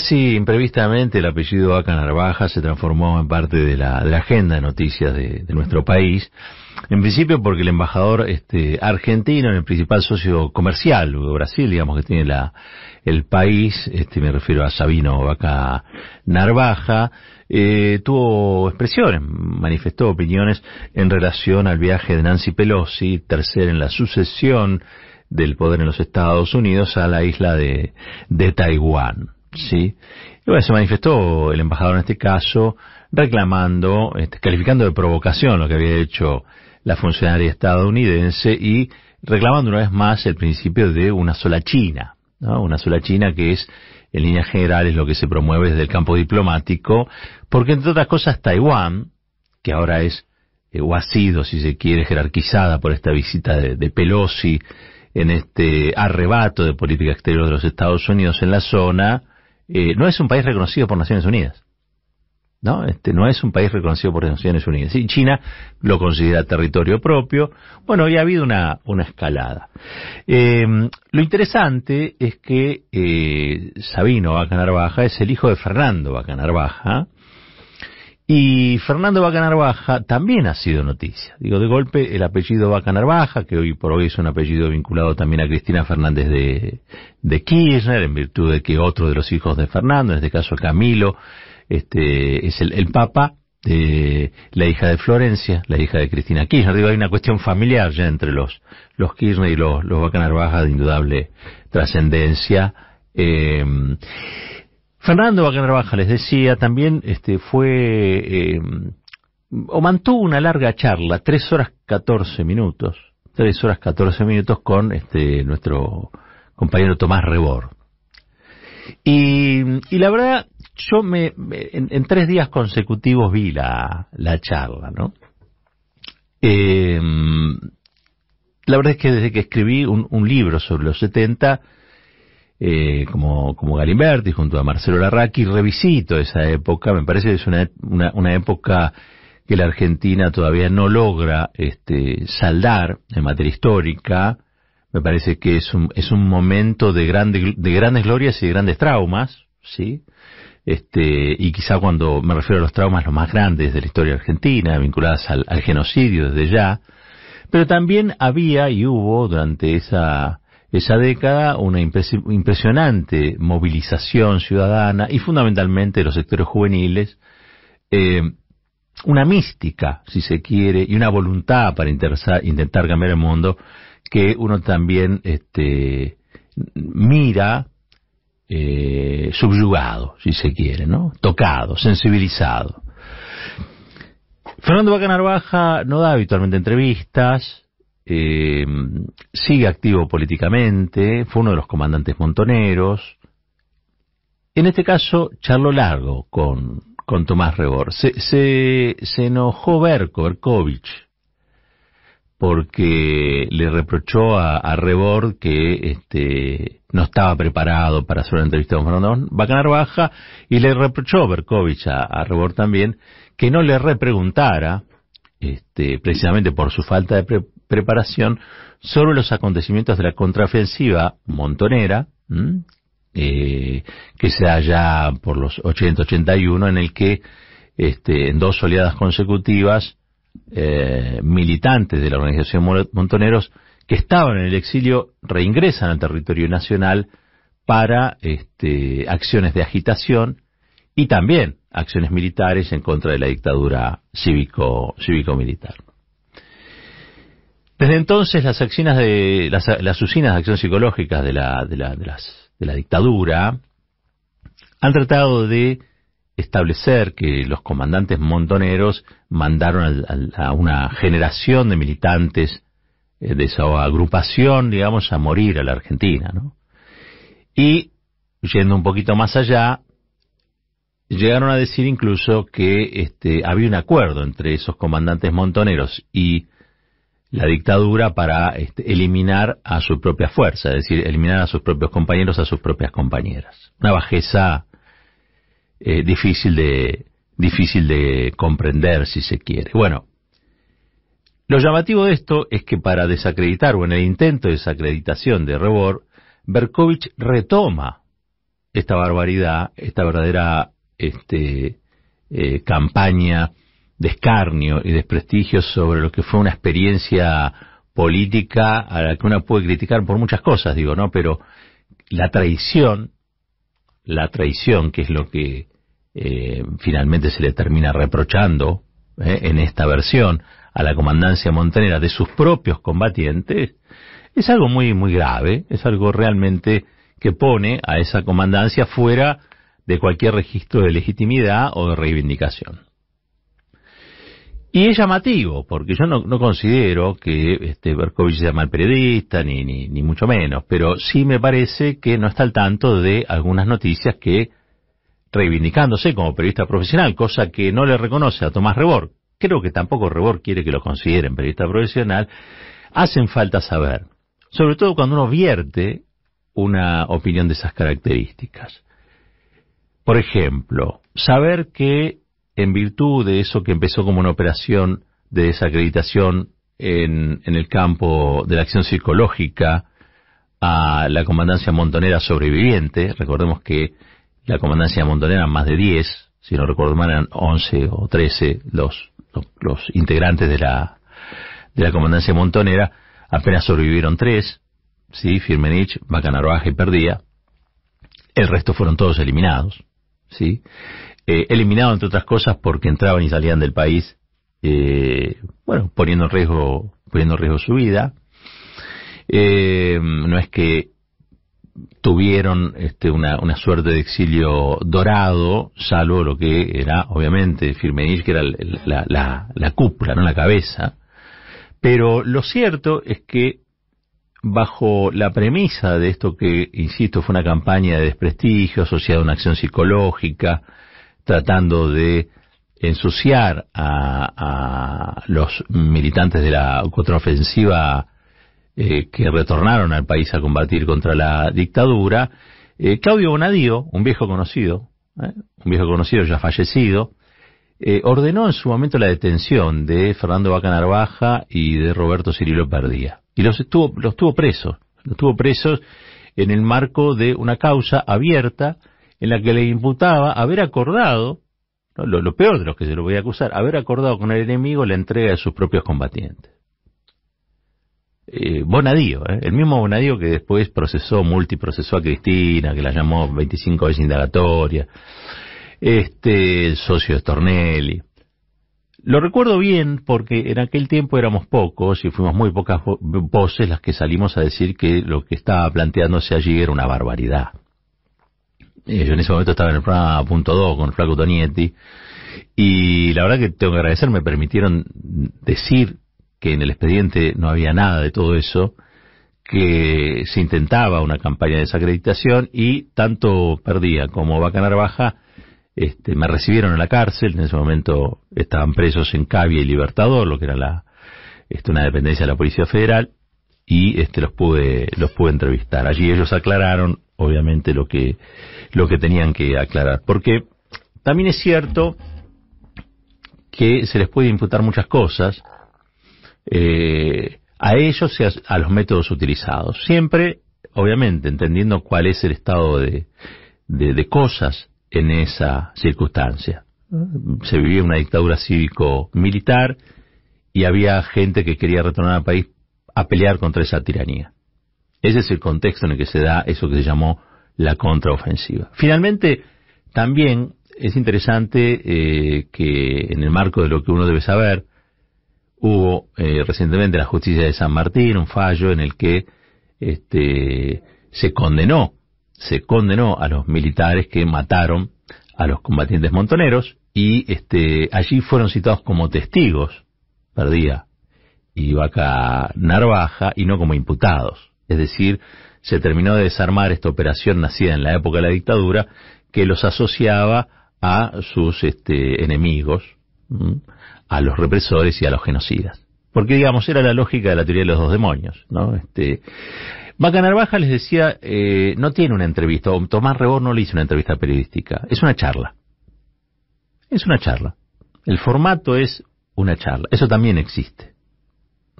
Casi imprevistamente el apellido Vaca Narvaja se transformó en parte de la, agenda de noticias de, nuestro país. En principio porque el embajador este, argentino, el principal socio comercial de Brasil, digamos que tiene el país, este, me refiero a Sabino Vaca Narvaja, eh, tuvo expresiones, manifestó opiniones en relación al viaje de Nancy Pelosi, tercer en la sucesión del poder en los Estados Unidos a la isla de Taiwán. Sí. Y bueno, se manifestó el embajador en este caso reclamando, este, calificando de provocación lo que había hecho la funcionaria estadounidense y reclamando una vez más el principio de una sola China, ¿no? una sola China que es en línea general, es lo que se promueve desde el campo diplomático, porque entre otras cosas Taiwán, que ahora es eh, o ha sido, si se quiere, jerarquizada por esta visita de, de Pelosi en este arrebato de política exterior de los Estados Unidos en la zona, eh, no es un país reconocido por Naciones Unidas. ¿no? Este no es un país reconocido por Naciones Unidas. Y China lo considera territorio propio. Bueno, y ha habido una, una escalada. Eh, lo interesante es que eh, Sabino Bacanar Baja es el hijo de Fernando Bacanar Baja, y Fernando Bacanarvaja también ha sido noticia. Digo, de golpe, el apellido Bacanarvaja, que hoy por hoy es un apellido vinculado también a Cristina Fernández de, Kirchner, en virtud de que otro de los hijos de Fernando, en este caso Camilo, este, es el, papa de la hija de Florencia, la hija de Cristina Kirchner. Digo, hay una cuestión familiar ya entre los, los Kirchner y los, los Bacanarvaja de indudable trascendencia. Eh, Fernando Baja les decía, también este, fue eh, o mantuvo una larga charla, tres horas catorce minutos, tres horas catorce minutos con este, nuestro compañero Tomás Rebor. Y, la verdad, yo me, en, tres días consecutivos vi la, la charla, ¿no? Eh, la verdad es que desde que escribí un, un libro sobre los 70, eh, como, como Galimberti junto a Marcelo Larraqui, revisito esa época, me parece que es una, una, una época que la Argentina todavía no logra este, saldar en materia histórica, me parece que es un, es un momento de, grande, de grandes glorias y de grandes traumas, ¿sí? Este, y quizá cuando me refiero a los traumas los más grandes de la historia argentina, vinculadas al, al genocidio desde ya, pero también había y hubo durante esa esa década una impresionante movilización ciudadana y fundamentalmente de los sectores juveniles, eh, una mística, si se quiere, y una voluntad para intentar cambiar el mundo que uno también este, mira eh, subyugado, si se quiere, ¿no? Tocado, sensibilizado. Fernando Baca Baja no da habitualmente entrevistas, eh, sigue activo políticamente, fue uno de los comandantes montoneros. En este caso, charlo largo con, con Tomás Rebor. Se, enojó Berko, Berkovich, porque le reprochó a, a Rebor que este, no estaba preparado para hacer una entrevista con Fernando Bacanar Baja, y le reprochó Berkovich a, a Rebor también que no le repreguntara este, precisamente por su falta de, preparación sobre los acontecimientos de la contraofensiva montonera, eh, que se halla por los 881 en el que este, en dos oleadas consecutivas eh, militantes de la organización Montoneros que estaban en el exilio reingresan al territorio nacional para este, acciones de agitación y también acciones militares en contra de la dictadura cívico-militar. cívico militar desde entonces las acciones las, usinas de acción psicológica de la, dictadura han tratado de establecer que los comandantes montoneros mandaron a, una generación de militantes eh, de esa agrupación, digamos, a morir a la Argentina, Y yendo un poquito más allá, llegaron a decir incluso que este, había un acuerdo entre esos comandantes montoneros y la dictadura para este, eliminar a su propia fuerza, es decir, eliminar a sus propios compañeros, a sus propias compañeras. Una bajeza eh, difícil, de, difícil de comprender, si se quiere. Bueno, lo llamativo de esto es que para desacreditar o en el intento de desacreditación de Rebor, Berkovich retoma esta barbaridad, esta verdadera este, eh, campaña de y desprestigio sobre lo que fue una experiencia política a la que uno puede criticar por muchas cosas, digo, ¿no? Pero la traición, la traición, que es lo que eh, finalmente se le termina reprochando ¿eh? en esta versión a la comandancia montanera de sus propios combatientes, es algo muy, muy grave, es algo realmente que pone a esa comandancia fuera de cualquier registro de legitimidad o de reivindicación. Y es llamativo, porque yo no, considero que este, Berkovich sea mal periodista, ni, ni, ni, mucho menos, pero sí me parece que no está al tanto de algunas noticias que, reivindicándose como periodista profesional, cosa que no le reconoce a Tomás Rebor, creo que tampoco Rebor quiere que lo consideren periodista profesional, hacen falta saber, sobre todo cuando uno vierte una opinión de esas características. Por ejemplo, saber que en virtud de eso que empezó como una operación de desacreditación en, en el campo de la acción psicológica a la comandancia montonera sobreviviente, recordemos que la comandancia montonera más de 10, si no recuerdo mal eran 11 o 13 los, los, integrantes de la, de la comandancia montonera, apenas sobrevivieron tres ¿sí? Firmenich, Bacanaroaje y Perdía, el resto fueron todos eliminados, ¿sí? Eh, eliminado entre otras cosas porque entraban y salían del país, eh, bueno, poniendo en riesgo, poniendo en riesgo su vida. Eh, no es que tuvieron este, una, una, suerte de exilio dorado, salvo lo que era, obviamente, Firmenich, que era la, la, la cúpula, no la cabeza. Pero lo cierto es que bajo la premisa de esto que, insisto, fue una campaña de desprestigio asociada a una acción psicológica, tratando de ensuciar a, los militantes de la contraofensiva eh, que retornaron al país a combatir contra la dictadura. Eh, Claudio Bonadío, un viejo conocido, eh, un viejo conocido ya fallecido, ordenó en su momento la detención de Fernando Vaca Narvaja y de Roberto Cirilo Perdía. Y los los tuvo presos, los tuvo presos en el marco de una causa abierta en la que le imputaba haber acordado, lo, peor de los que se lo voy a acusar, haber acordado con el enemigo la entrega de sus propios combatientes. Eh, Bonadío, ¿eh? el mismo Bonadío que después procesó, multiprocesó a Cristina, que la llamó 25 veces indagatoria, este, el socio de Stornelli. Lo recuerdo bien porque en aquel tiempo éramos pocos y fuimos muy pocas voces las que salimos a decir que lo que estaba planteándose allí era una barbaridad. Eh, yo en ese momento estaba en el programa Punto 2 con Flaco Tonietti. Y la verdad que tengo que agradecer, me permitieron decir que en el expediente no había nada de todo eso, que se intentaba una campaña de desacreditación y tanto Perdía como Vaca Baja este, me recibieron en la cárcel. En ese momento estaban presos en Cavia y Libertador, lo que era la, este, una dependencia de la Policía Federal y este, los pude los pude entrevistar. Allí ellos aclararon, obviamente, lo que lo que tenían que aclarar, porque también es cierto que se les puede imputar muchas cosas eh, a ellos y a, los métodos utilizados. Siempre, obviamente, entendiendo cuál es el estado de, de cosas en esa circunstancia. Se vivía una dictadura cívico-militar y había gente que quería retornar al país a pelear contra esa tiranía. Ese es el contexto en el que se da eso que se llamó la contraofensiva. Finalmente, también es interesante eh, que en el marco de lo que uno debe saber, hubo eh, recientemente la justicia de San Martín un fallo en el que este, se condenó, se condenó a los militares que mataron a los combatientes montoneros y este, allí fueron citados como testigos, perdía y Vaca Narvaja y no como imputados. Es decir, se terminó de desarmar esta operación nacida en la época de la dictadura que los asociaba a sus este, enemigos, a los represores y a los genocidas. Porque, digamos, era la lógica de la teoría de los dos demonios, ¿no? Este, Vaca Narvaja les decía, eh, no tiene una entrevista, Tomás Rebor no le hizo una entrevista periodística, es una charla. Es una charla. El formato es una charla. Eso también existe.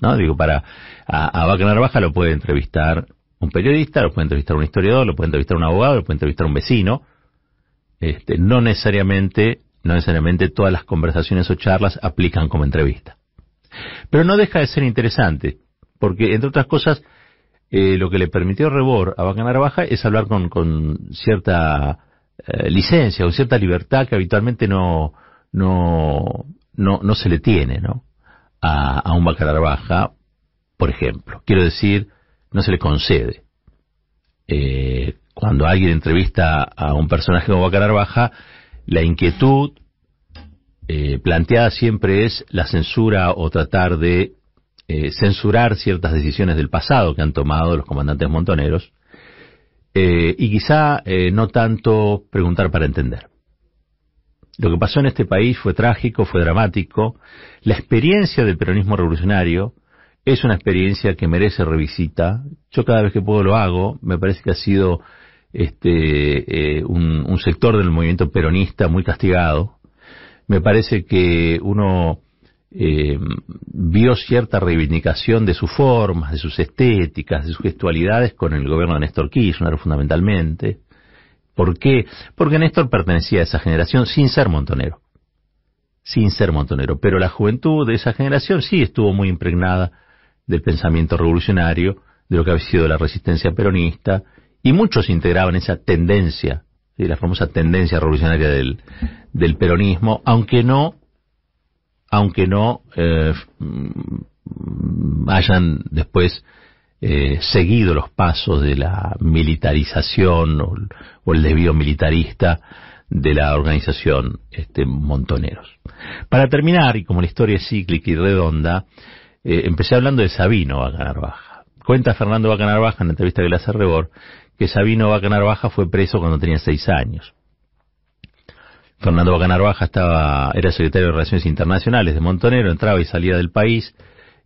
¿no? Digo, para a, a Baja lo puede entrevistar un periodista, lo puede entrevistar un historiador, lo puede entrevistar un abogado, lo puede entrevistar un vecino. Este, no necesariamente, no necesariamente todas las conversaciones o charlas aplican como entrevista. Pero no deja de ser interesante, porque entre otras cosas, eh, lo que le permitió Rebor a Bacanar Baja es hablar con, cierta eh, licencia o cierta libertad que habitualmente no, no, no, no se le tiene, ¿no? a, un bacalar baja, por ejemplo. Quiero decir, no se le concede. Eh, cuando alguien entrevista a un personaje como bacalar baja, la inquietud eh, planteada siempre es la censura o tratar de eh, censurar ciertas decisiones del pasado que han tomado los comandantes montoneros. y quizá no tanto preguntar para entender. Lo que pasó en este país fue trágico, fue dramático. La experiencia del peronismo revolucionario es una experiencia que merece revisita. Yo cada vez que puedo lo hago. Me parece que ha sido este, eh, un, sector del movimiento peronista muy castigado. Me parece que uno eh, vio cierta reivindicación de sus formas, de sus estéticas, de sus gestualidades con el gobierno de Néstor Kirchner fundamentalmente. ¿Por qué? Porque Néstor pertenecía a esa generación sin ser montonero. Sin ser montonero. Pero la juventud de esa generación sí estuvo muy impregnada del pensamiento revolucionario, de lo que había sido la resistencia peronista, y muchos integraban esa tendencia, la famosa tendencia revolucionaria del, peronismo, aunque no, aunque no eh, mm, hayan después eh, seguido los pasos de la militarización o, el desvío militarista de la organización este, Montoneros. Para terminar, y como la historia es cíclica y redonda, eh, empecé hablando de Sabino Vaca Narvaja. Cuenta Fernando Vaca Narvaja en la entrevista que le hace Rebor que Sabino Vaca Narvaja fue preso cuando tenía seis años. Fernando Vaca estaba, era secretario de Relaciones Internacionales de Montonero, entraba y salía del país,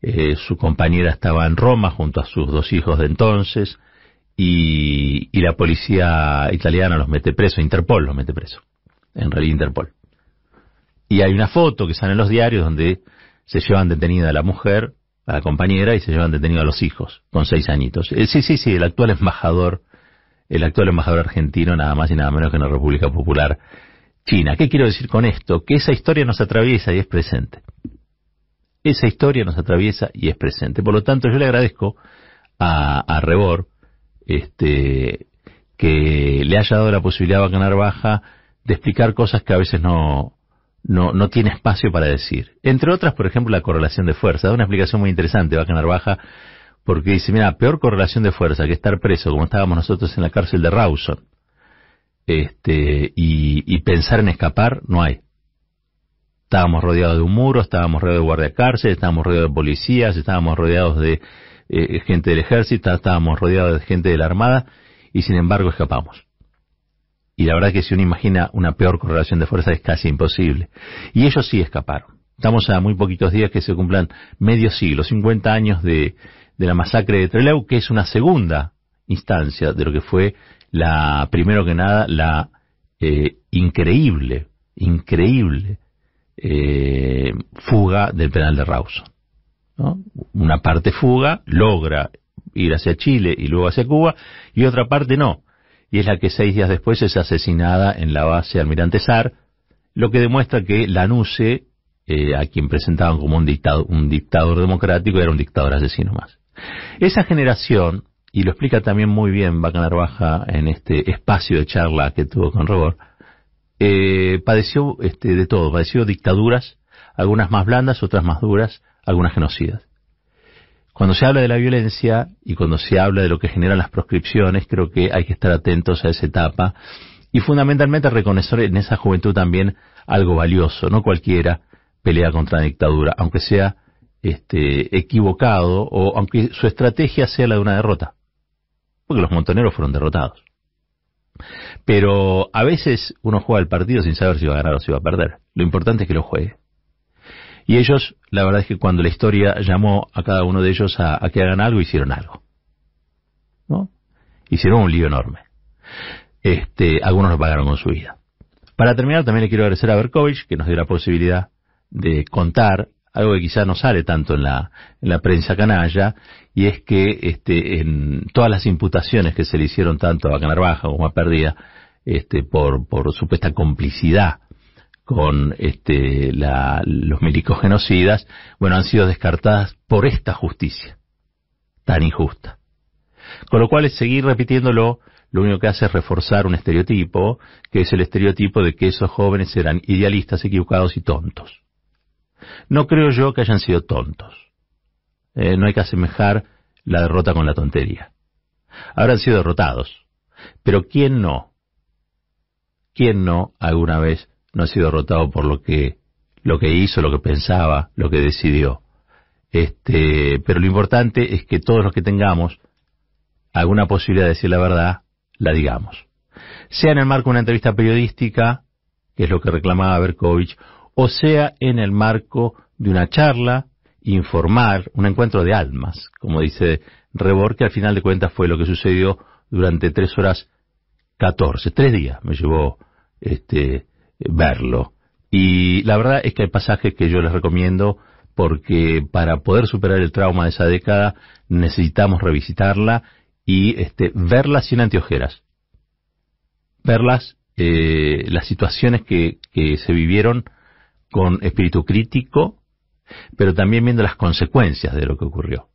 eh, su compañera estaba en Roma junto a sus dos hijos de entonces y, la policía italiana los mete preso, Interpol los mete preso, en realidad Interpol. Y hay una foto que sale en los diarios donde se llevan detenida a la mujer, a la compañera, y se llevan detenida a los hijos, con seis añitos. Eh, sí, sí, sí, el actual embajador, el actual embajador argentino, nada más y nada menos que en la República Popular China. ¿Qué quiero decir con esto? Que esa historia nos atraviesa y es presente. Esa historia nos atraviesa y es presente. Por lo tanto, yo le agradezco a, Rebor este, que le haya dado la posibilidad a Bacanar Baja de explicar cosas que a veces no, no, tiene espacio para decir. Entre otras, por ejemplo, la correlación de fuerza. Da una explicación muy interesante Bacanar Baja porque dice, mira, peor correlación de fuerza que estar preso, como estábamos nosotros en la cárcel de Rawson, este, y pensar en escapar, no hay. Estábamos rodeados de un muro, estábamos rodeados de cárcel, estábamos rodeados de policías, estábamos rodeados de eh, gente del ejército, estábamos rodeados de gente de la armada y sin embargo escapamos. Y la verdad que si uno imagina una peor correlación de fuerzas es casi imposible. Y ellos sí escaparon. Estamos a muy poquitos días que se cumplan medio siglo, 50 años de, la masacre de Trelew, que es una segunda instancia de lo que fue la, primero que nada, la eh, increíble, increíble eh, fuga del penal de Rawson. Una parte fuga, logra ir hacia Chile y luego hacia Cuba, y otra parte no. Y es la que seis días después es asesinada en la base Almirante Sar, lo que demuestra que Lanuse, eh, a quien presentaban como un, un dictador democrático, era un dictador asesino más. Esa generación, y lo explica también muy bien Bacanar Baja en este espacio de charla que tuvo con Robor. Eh, padeció este, de todo, padeció dictaduras, algunas más blandas, otras más duras, algunas genocidas. Cuando se habla de la violencia y cuando se habla de lo que generan las proscripciones, creo que hay que estar atentos a esa etapa y fundamentalmente reconocer en esa juventud también algo valioso. No cualquiera pelea contra la dictadura, aunque sea este, equivocado o aunque su estrategia sea la de una derrota, porque los montoneros fueron derrotados. Pero a veces uno juega el partido sin saber si va a ganar o si va a perder. Lo importante es que lo juegue. Y ellos, la verdad es que cuando la historia llamó a cada uno de ellos a, que hagan algo, hicieron algo. ¿No? Hicieron un lío enorme. Este, algunos lo pagaron con su vida. Para terminar, también le quiero agradecer a Berkovich, que nos dio la posibilidad de contar algo que quizás no sale tanto en la, en la prensa canalla, y es que este, en todas las imputaciones que se le hicieron tanto a Canarvaja Baja como a Perdida, este, por, por supuesta complicidad con este, los milicos genocidas, bueno, han sido descartadas por esta justicia tan injusta. Con lo cual, es seguir repitiéndolo, lo único que hace es reforzar un estereotipo, que es el estereotipo de que esos jóvenes eran idealistas, equivocados y tontos. No creo yo que hayan sido tontos. Eh, no hay que asemejar la derrota con la tontería. Habrán sido derrotados. Pero ¿quién no? ¿Quién no alguna vez no ha sido derrotado por lo que, lo que hizo, lo que pensaba, lo que decidió? Este, pero lo importante es que todos los que tengamos alguna posibilidad de decir la verdad, la digamos. Sea en el marco de una entrevista periodística, que es lo que reclamaba Berkovich, o sea en el marco de una charla, informar, un encuentro de almas, como dice Rebor, que al final de cuentas fue lo que sucedió durante tres horas catorce, tres días me llevó este, verlo. Y la verdad es que hay pasajes que yo les recomiendo porque para poder superar el trauma de esa década necesitamos revisitarla y este, verlas sin anteojeras. Verlas, eh, las situaciones que, que se vivieron con espíritu crítico, pero también viendo las consecuencias de lo que ocurrió.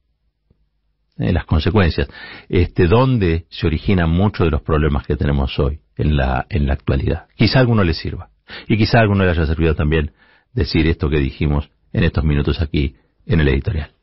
Eh, las consecuencias. Este, ¿Dónde se originan muchos de los problemas que tenemos hoy en la, en la actualidad? Quizá a alguno le sirva. Y quizá a alguno le haya servido también decir esto que dijimos en estos minutos aquí en el editorial.